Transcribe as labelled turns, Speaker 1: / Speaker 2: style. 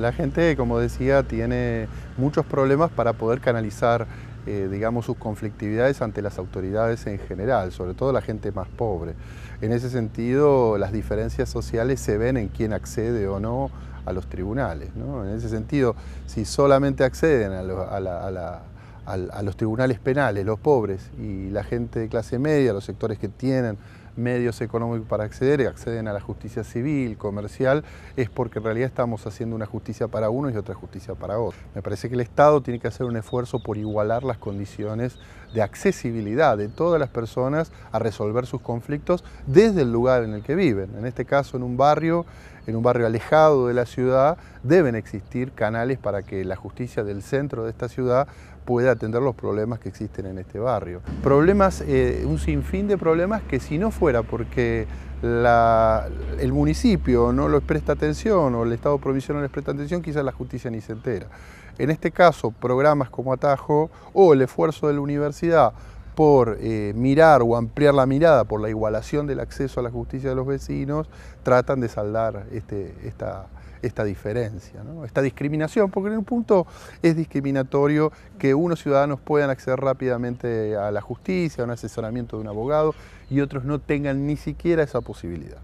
Speaker 1: La gente, como decía, tiene muchos problemas para poder canalizar eh, digamos, sus conflictividades ante las autoridades en general, sobre todo la gente más pobre. En ese sentido, las diferencias sociales se ven en quién accede o no a los tribunales. En ese sentido, si solamente acceden a los tribunales penales los pobres y la gente de clase media, los sectores que tienen medios económicos para acceder, y acceden a la justicia civil, comercial, es porque en realidad estamos haciendo una justicia para uno y otra justicia para otro. Me parece que el Estado tiene que hacer un esfuerzo por igualar las condiciones de accesibilidad de todas las personas a resolver sus conflictos desde el lugar en el que viven. En este caso, en un barrio, en un barrio alejado de la ciudad, deben existir canales para que la justicia del centro de esta ciudad pueda atender los problemas que existen en este barrio. Problemas, eh, un sinfín de problemas que si no fuera porque el municipio no les presta atención o el Estado provisional no les presta atención, quizás la justicia ni se entera. En este caso, programas como Atajo o el esfuerzo de la universidad por eh, mirar o ampliar la mirada por la igualación del acceso a la justicia de los vecinos, tratan de saldar este, esta, diferencia, esta discriminación, porque en un punto es discriminatorio que unos ciudadanos puedan acceder rápidamente a la justicia, a un asesoramiento de un abogado y otros no tengan ni siquiera esa posibilidad.